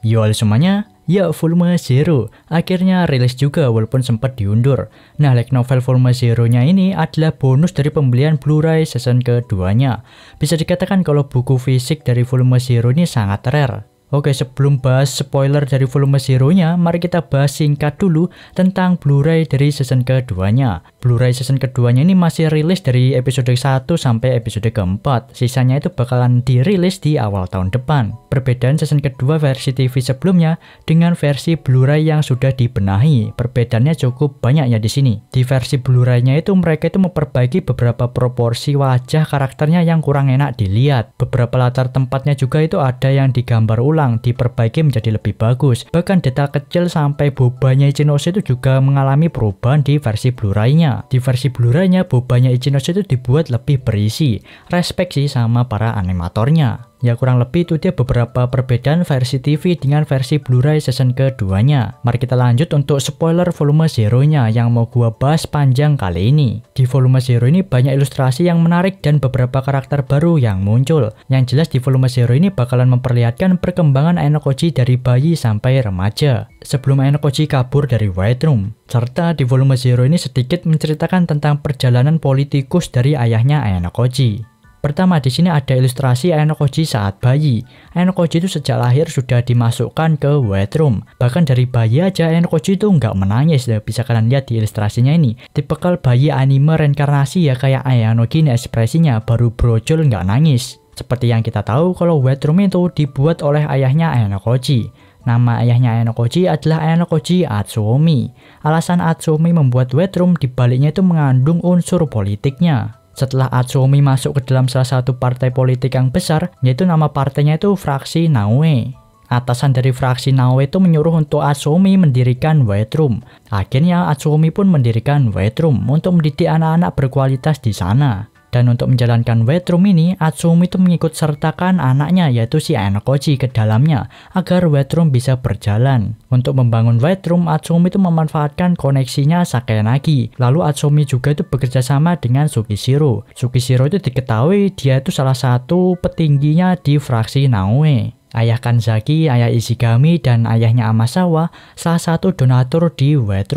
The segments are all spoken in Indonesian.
Yo semuanya, ya volume zero akhirnya rilis juga walaupun sempat diundur. Nah, like novel volume zero nya ini adalah bonus dari pembelian Blu-ray season keduanya. Bisa dikatakan kalau buku fisik dari volume zero ini sangat rare. Oke, sebelum bahas spoiler dari volume zero nya, mari kita bahas singkat dulu tentang Blu-ray dari season keduanya. Blu-ray season keduanya ini masih rilis dari episode 1 sampai episode keempat, sisanya itu bakalan dirilis di awal tahun depan. Perbedaan season kedua versi TV sebelumnya dengan versi Blu-ray yang sudah dibenahi, perbedaannya cukup banyak ya di sini. Di versi blu ray itu mereka itu memperbaiki beberapa proporsi wajah karakternya yang kurang enak dilihat. Beberapa latar tempatnya juga itu ada yang digambar ulang, diperbaiki menjadi lebih bagus. Bahkan detail kecil sampai bobanya Ichinose itu juga mengalami perubahan di versi Blu-ray-nya. Di versi blu bobanya Ichinose itu dibuat lebih berisi. Respek sih sama para animatornya. Ya kurang lebih itu dia beberapa perbedaan versi TV dengan versi Blu-ray season keduanya. Mari kita lanjut untuk spoiler volume zero nya yang mau gua bahas panjang kali ini. Di volume zero ini banyak ilustrasi yang menarik dan beberapa karakter baru yang muncul. Yang jelas di volume zero ini bakalan memperlihatkan perkembangan Ainokoji dari bayi sampai remaja. Sebelum Ainokoji kabur dari White Room, serta di volume zero ini sedikit menceritakan tentang perjalanan politikus dari ayahnya Ainokoji. Pertama, di sini ada ilustrasi Aenokoji saat bayi. Aenokoji itu sejak lahir sudah dimasukkan ke wet room. Bahkan dari bayi aja Aenokoji itu nggak menangis. Ya. Bisa kalian lihat di ilustrasinya ini. Tipikal bayi anime reinkarnasi ya kayak Ayano gini ekspresinya. Baru brojol nggak nangis. Seperti yang kita tahu kalau wet room itu dibuat oleh ayahnya Aenokoji. Nama ayahnya Ayano adalah Ayano Koji Alasan Atsumi membuat wet room dibaliknya itu mengandung unsur politiknya. Setelah Atsumi masuk ke dalam salah satu partai politik yang besar, yaitu nama partainya itu Fraksi Naue, Atasan dari Fraksi Naue itu menyuruh untuk Atsumi mendirikan White Room. Akhirnya Atsumi pun mendirikan White Room untuk mendidik anak-anak berkualitas di sana. Dan untuk menjalankan weight room ini, Atsumi itu mengikut sertakan anaknya yaitu si Enokoji ke dalamnya agar weight room bisa berjalan. Untuk membangun weight room, Atsumi itu memanfaatkan koneksinya Sakenagi. Lalu Atsumi juga itu bekerja sama dengan Sukishiro. Sukishiro itu diketahui dia itu salah satu petingginya di fraksi Naoe. Ayah Kanzaki, ayah Ishigami, dan ayahnya Amasawa salah satu donatur di weight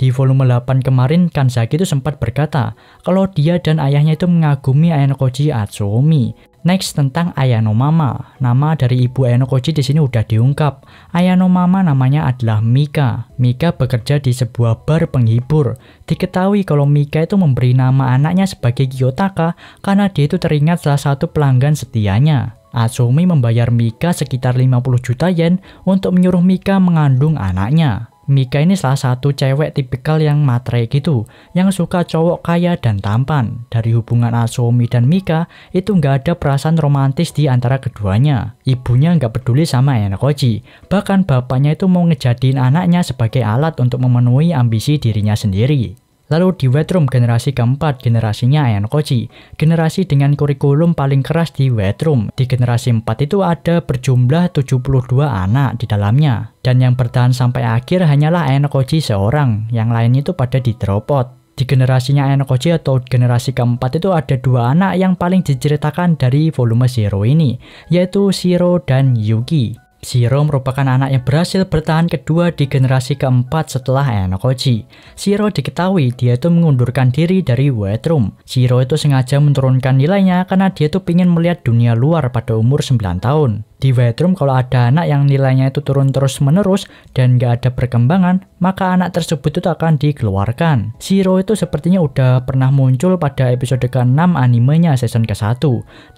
di volume 8 kemarin, Kanzaki itu sempat berkata kalau dia dan ayahnya itu mengagumi Ayanokoji Atsumi. Next tentang Ayano Mama. Nama dari ibu Koji di sini udah diungkap. Ayano Mama namanya adalah Mika. Mika bekerja di sebuah bar penghibur. Diketahui kalau Mika itu memberi nama anaknya sebagai Kiyotaka karena dia itu teringat salah satu pelanggan setianya. Atsumi membayar Mika sekitar 50 juta yen untuk menyuruh Mika mengandung anaknya. Mika ini salah satu cewek tipikal yang matre gitu, yang suka cowok kaya dan tampan. Dari hubungan Asomi dan Mika, itu nggak ada perasaan romantis di antara keduanya. Ibunya nggak peduli sama Enokoji, bahkan bapaknya itu mau ngejadiin anaknya sebagai alat untuk memenuhi ambisi dirinya sendiri. Lalu di Wetrum generasi keempat, generasinya Ayan Koji, generasi dengan kurikulum paling keras di Wetrum. Di generasi empat itu ada berjumlah 72 anak di dalamnya. Dan yang bertahan sampai akhir hanyalah Ayan Koji seorang, yang lain itu pada diteropot. Di generasinya Ayan Koji atau generasi keempat itu ada dua anak yang paling diceritakan dari volume Zero ini, yaitu Shiro dan Yuki. Shiro merupakan anak yang berhasil bertahan kedua di generasi keempat setelah Enokoji. Shiro diketahui dia itu mengundurkan diri dari White Room. Shiro itu sengaja menurunkan nilainya karena dia itu ingin melihat dunia luar pada umur 9 tahun. Di bedroom kalau ada anak yang nilainya itu turun terus-menerus dan nggak ada perkembangan, maka anak tersebut itu akan dikeluarkan. Siro itu sepertinya udah pernah muncul pada episode ke-6 animenya season ke-1.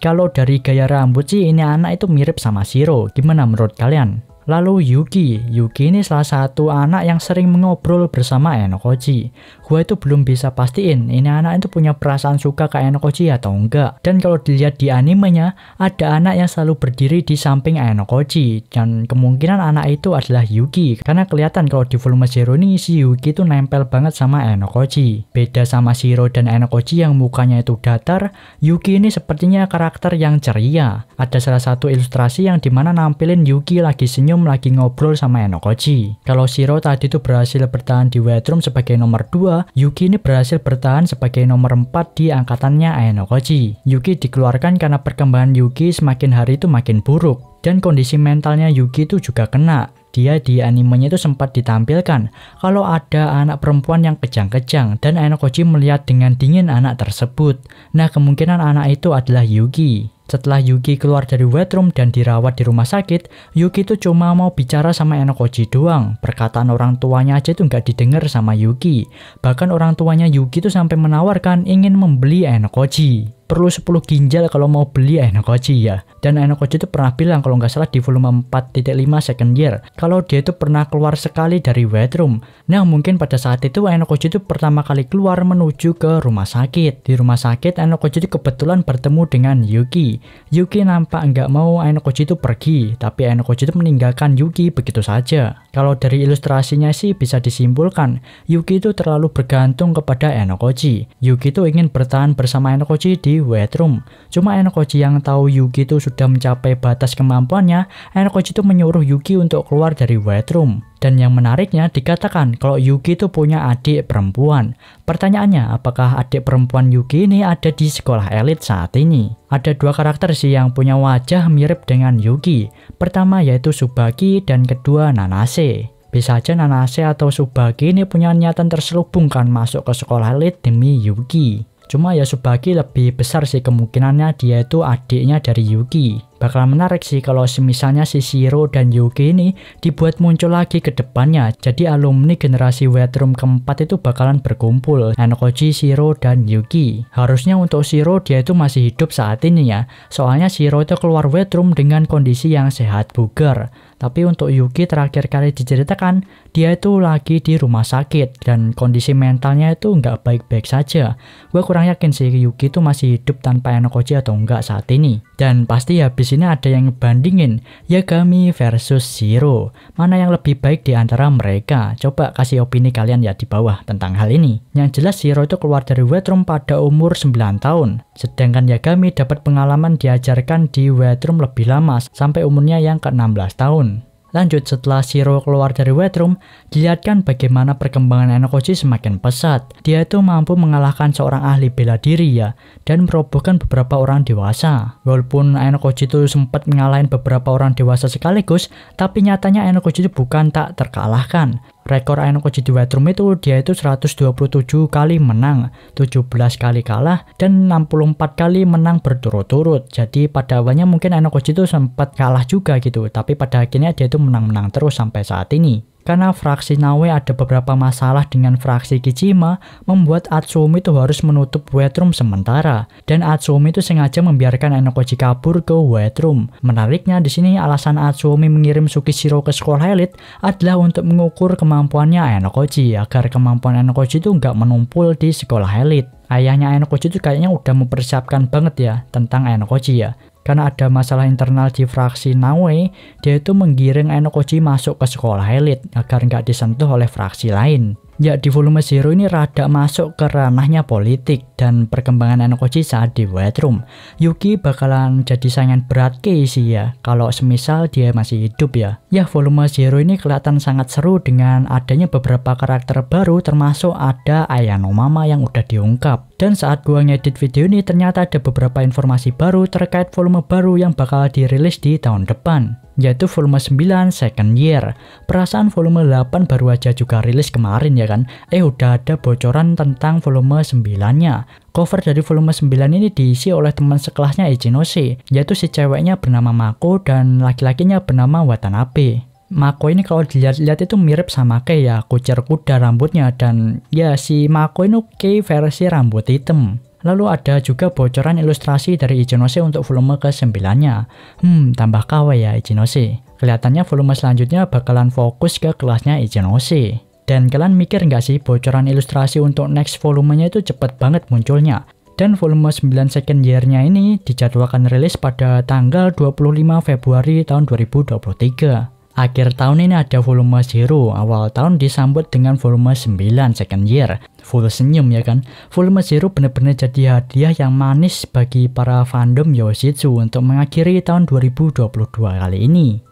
Kalau dari gaya rambut sih ini anak itu mirip sama Siro. gimana menurut kalian? Lalu Yuki, Yuki ini salah satu anak yang sering mengobrol bersama Enokoji. Gua itu belum bisa pastiin ini anak itu punya perasaan suka ke Enokoji atau enggak. Dan kalau dilihat di animenya, ada anak yang selalu berdiri di samping Enokoji. Dan kemungkinan anak itu adalah Yuki. Karena kelihatan kalau di volume Zero ini si Yuki itu nempel banget sama Enokoji. Beda sama Shiro dan Enokoji yang mukanya itu datar, Yuki ini sepertinya karakter yang ceria. Ada salah satu ilustrasi yang dimana nampilin Yuki lagi senyum Senyum lagi ngobrol sama Enokoji. Kalau Shiro tadi itu berhasil bertahan di weight sebagai nomor 2, Yuki ini berhasil bertahan sebagai nomor 4 di angkatannya Enokoji. Yuki dikeluarkan karena perkembangan Yuki semakin hari itu makin buruk. Dan kondisi mentalnya Yuki itu juga kena dia di animenya itu sempat ditampilkan kalau ada anak perempuan yang kejang-kejang dan Enokoji melihat dengan dingin anak tersebut. Nah, kemungkinan anak itu adalah Yuki. Setelah Yuki keluar dari wet room dan dirawat di rumah sakit, Yuki itu cuma mau bicara sama Enokoji doang. Perkataan orang tuanya aja tuh nggak didengar sama Yuki. Bahkan orang tuanya Yuki tuh sampai menawarkan ingin membeli Enokoji perlu 10 ginjal kalau mau beli Enokoji ya. Dan Enokoji itu pernah bilang kalau nggak salah di volume 4.5 second year, kalau dia itu pernah keluar sekali dari bedroom Nah mungkin pada saat itu Enokoji itu pertama kali keluar menuju ke rumah sakit. Di rumah sakit Enokoji itu kebetulan bertemu dengan Yuki. Yuki nampak nggak mau Enokoji itu pergi, tapi Enokoji itu meninggalkan Yuki begitu saja. Kalau dari ilustrasinya sih bisa disimpulkan, Yuki itu terlalu bergantung kepada Enokoji. Yuki itu ingin bertahan bersama Enokoji di wet room. Cuma Enokoji yang tahu Yuki itu sudah mencapai batas kemampuannya, Enokoji itu menyuruh Yuki untuk keluar dari wet room. Dan yang menariknya dikatakan kalau Yuki itu punya adik perempuan. Pertanyaannya, apakah adik perempuan Yuki ini ada di sekolah elit saat ini? Ada dua karakter sih yang punya wajah mirip dengan Yuki. Pertama yaitu Subaki dan kedua Nanase. Bisa aja Nanase atau Subaki ini punya niatan terselubung kan masuk ke sekolah elit demi Yuki. Cuma ya Subaki lebih besar sih kemungkinannya dia itu adiknya dari Yuki. Bakal menarik sih kalau semisalnya si Shiro dan Yuki ini dibuat muncul lagi ke depannya. Jadi alumni generasi Wet Room keempat itu bakalan berkumpul. Enokoji, Shiro, dan Yuki. Harusnya untuk Shiro dia itu masih hidup saat ini ya. Soalnya Shiro itu keluar Wet Room dengan kondisi yang sehat bugar. Tapi untuk Yuki terakhir kali diceritakan, dia itu lagi di rumah sakit dan kondisi mentalnya itu nggak baik-baik saja. Gue kurang yakin sih Yuki itu masih hidup tanpa Enokoji atau nggak saat ini. Dan pasti habis ini ada yang ngebandingin Yagami versus Zero. Mana yang lebih baik di antara mereka? Coba kasih opini kalian ya di bawah tentang hal ini. Yang jelas Zero itu keluar dari Wetrum pada umur 9 tahun. Sedangkan Yagami dapat pengalaman diajarkan di Wetrum lebih lama sampai umurnya yang ke-16 tahun. Lanjut setelah Shiro keluar dari wet room, dilihatkan bagaimana perkembangan Enokoji semakin pesat. Dia itu mampu mengalahkan seorang ahli bela diri ya, dan merobohkan beberapa orang dewasa. Walaupun Enokoji itu sempat mengalahin beberapa orang dewasa sekaligus, tapi nyatanya Enokoji itu bukan tak terkalahkan. Rekor White Room itu dia itu 127 kali menang, 17 kali kalah, dan 64 kali menang berturut-turut. Jadi pada awalnya mungkin Koji itu sempat kalah juga gitu, tapi pada akhirnya dia itu menang-menang terus sampai saat ini. Karena fraksi Nawe ada beberapa masalah dengan fraksi Kijima, membuat Atsumi itu harus menutup room sementara. Dan Atsumi itu sengaja membiarkan Enokoji kabur ke room. Menariknya di sini alasan Atsumi mengirim Sukishiro ke sekolah elit adalah untuk mengukur kemampuannya Enokoji agar kemampuan Enokoji itu nggak menumpul di sekolah elit ayahnya Enokoji itu kayaknya udah mempersiapkan banget ya tentang Enokoji ya karena ada masalah internal di fraksi Naue, dia itu menggiring Enokoji masuk ke sekolah elit agar nggak disentuh oleh fraksi lain. Ya, di volume zero ini rada masuk ke ranahnya politik dan perkembangan Enokoji saat di White Room. Yuki bakalan jadi saingan berat keisi ya, kalau semisal dia masih hidup ya. Ya, volume zero ini kelihatan sangat seru dengan adanya beberapa karakter baru termasuk ada Ayano Mama yang udah diungkap. Dan saat gua ngedit video ini ternyata ada beberapa informasi baru terkait volume baru yang bakal dirilis di tahun depan yaitu volume 9 second year. Perasaan volume 8 baru aja juga rilis kemarin ya kan? Eh udah ada bocoran tentang volume 9-nya. Cover dari volume 9 ini diisi oleh teman sekelasnya Ichinose, yaitu si ceweknya bernama Mako dan laki-lakinya bernama Watanabe. Mako ini kalau dilihat-lihat itu mirip sama Kei ya, kucer kuda rambutnya dan ya si Mako ini oke versi rambut hitam. Lalu ada juga bocoran ilustrasi dari Ichinose untuk volume ke-9-nya. Hmm, tambah kawa ya Ichinose. Kelihatannya volume selanjutnya bakalan fokus ke kelasnya Ichinose. Dan kalian mikir nggak sih bocoran ilustrasi untuk next volumenya itu cepet banget munculnya? Dan volume 9 second year-nya ini dijadwalkan rilis pada tanggal 25 Februari tahun 2023. Akhir tahun ini ada volume 0, awal tahun disambut dengan volume 9 second year full senyum ya kan. Volume Zero benar-benar jadi hadiah yang manis bagi para fandom Yoshitsu untuk mengakhiri tahun 2022 kali ini.